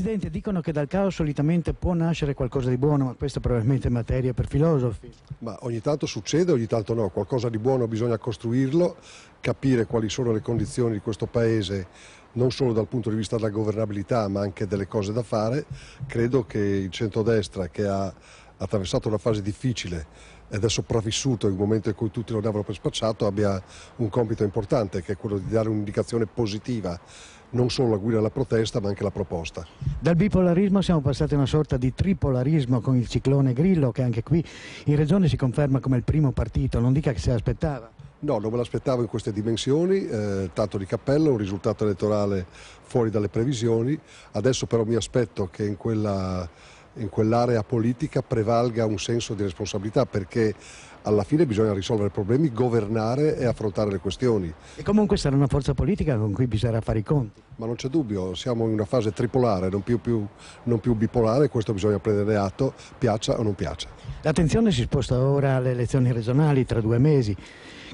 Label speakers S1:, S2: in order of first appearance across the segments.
S1: Presidente, dicono che dal caos solitamente può nascere qualcosa di buono, ma questa è probabilmente è materia per filosofi.
S2: Ma ogni tanto succede, ogni tanto no. Qualcosa di buono bisogna costruirlo, capire quali sono le condizioni di questo Paese, non solo dal punto di vista della governabilità, ma anche delle cose da fare. Credo che il centrodestra che ha attraversato una fase difficile ed è sopravvissuto in un momento in cui tutti lo davano per spacciato, abbia un compito importante che è quello di dare un'indicazione positiva non solo la guida alla protesta ma anche la proposta.
S1: Dal bipolarismo siamo passati a una sorta di tripolarismo con il ciclone Grillo che anche qui in Regione si conferma come il primo partito, non dica che se l'aspettava.
S2: No, non me l'aspettavo in queste dimensioni, eh, tanto di cappello, un risultato elettorale fuori dalle previsioni, adesso però mi aspetto che in quella in quell'area politica prevalga un senso di responsabilità perché alla fine bisogna risolvere problemi, governare e affrontare le questioni. E
S1: comunque sarà una forza politica con cui bisognerà fare i conti.
S2: Ma non c'è dubbio, siamo in una fase tripolare, non più, più, non più bipolare, questo bisogna prendere atto, piaccia o non piaccia. L'attenzione si
S1: sposta ora alle elezioni regionali tra due mesi.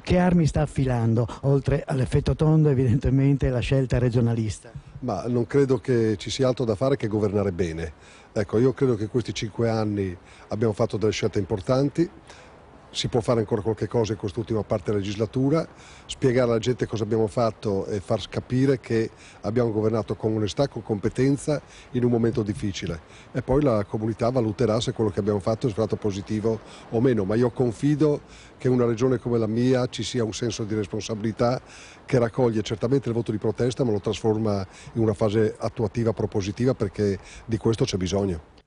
S1: Che armi sta affilando, oltre all'effetto tondo evidentemente la scelta regionalista?
S2: Ma non credo che ci sia altro da fare che governare bene. Ecco, io credo che questi cinque anni abbiamo fatto delle scelte importanti, si può fare ancora qualche cosa in quest'ultima parte della legislatura, spiegare alla gente cosa abbiamo fatto e far capire che abbiamo governato con onestà, con competenza in un momento difficile e poi la comunità valuterà se quello che abbiamo fatto è stato positivo o meno, ma io confido che in una regione come la mia ci sia un senso di responsabilità che raccoglie certamente il voto di protesta ma lo trasforma in una fase attuativa propositiva perché di questo c'è bisogno.